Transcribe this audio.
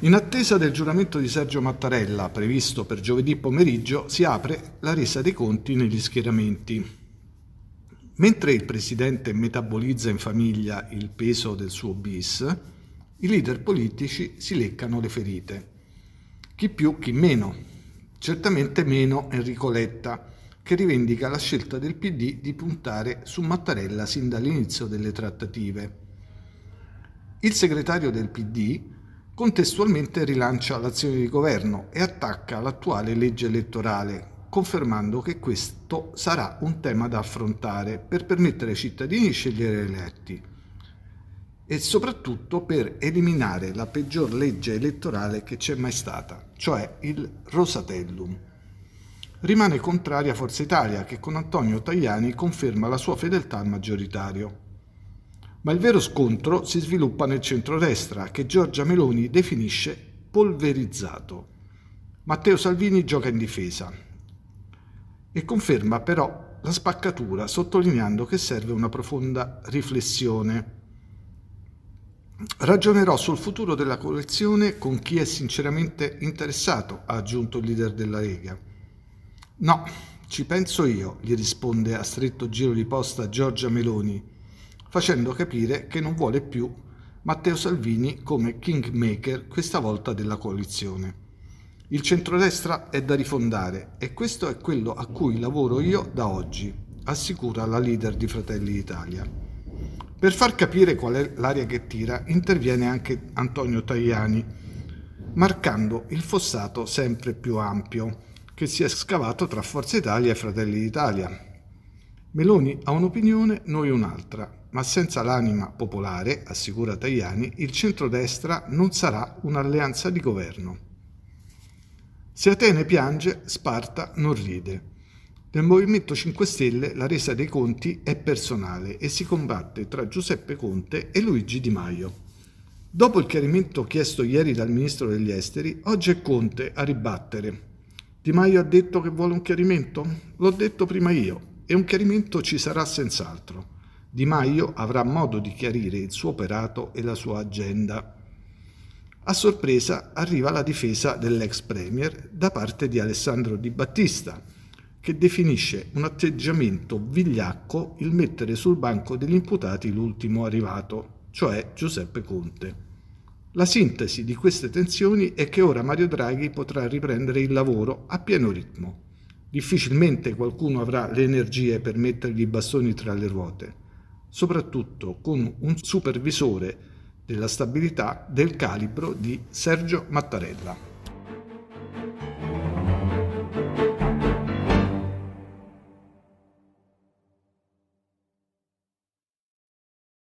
In attesa del giuramento di Sergio Mattarella, previsto per giovedì pomeriggio, si apre la resa dei conti negli schieramenti. Mentre il presidente metabolizza in famiglia il peso del suo bis, i leader politici si leccano le ferite. Chi più, chi meno. Certamente meno Enrico Letta, che rivendica la scelta del PD di puntare su Mattarella sin dall'inizio delle trattative. Il segretario del PD, Contestualmente rilancia l'azione di governo e attacca l'attuale legge elettorale, confermando che questo sarà un tema da affrontare per permettere ai cittadini di scegliere eletti e soprattutto per eliminare la peggior legge elettorale che c'è mai stata, cioè il Rosatellum. Rimane contraria Forza Italia che con Antonio Tajani conferma la sua fedeltà al maggioritario. Ma il vero scontro si sviluppa nel centrodestra, che Giorgia Meloni definisce polverizzato. Matteo Salvini gioca in difesa e conferma però la spaccatura, sottolineando che serve una profonda riflessione. Ragionerò sul futuro della collezione con chi è sinceramente interessato, ha aggiunto il leader della Lega. No, ci penso io, gli risponde a stretto giro di posta Giorgia Meloni facendo capire che non vuole più Matteo Salvini come kingmaker questa volta della coalizione. Il centrodestra è da rifondare e questo è quello a cui lavoro io da oggi, assicura la leader di Fratelli d'Italia. Per far capire qual è l'aria che tira interviene anche Antonio Tajani, marcando il fossato sempre più ampio che si è scavato tra Forza Italia e Fratelli d'Italia. Meloni ha un'opinione, noi un'altra ma senza l'anima popolare, assicura Tajani, il centrodestra non sarà un'alleanza di governo. Se Atene piange, Sparta non ride. Nel Movimento 5 Stelle la resa dei conti è personale e si combatte tra Giuseppe Conte e Luigi Di Maio. Dopo il chiarimento chiesto ieri dal ministro degli esteri, oggi è Conte a ribattere. Di Maio ha detto che vuole un chiarimento? L'ho detto prima io e un chiarimento ci sarà senz'altro. Di Maio avrà modo di chiarire il suo operato e la sua agenda. A sorpresa arriva la difesa dell'ex premier da parte di Alessandro Di Battista, che definisce un atteggiamento vigliacco il mettere sul banco degli imputati l'ultimo arrivato, cioè Giuseppe Conte. La sintesi di queste tensioni è che ora Mario Draghi potrà riprendere il lavoro a pieno ritmo. Difficilmente qualcuno avrà le energie per mettergli i bastoni tra le ruote soprattutto con un supervisore della stabilità del calibro di Sergio Mattarella.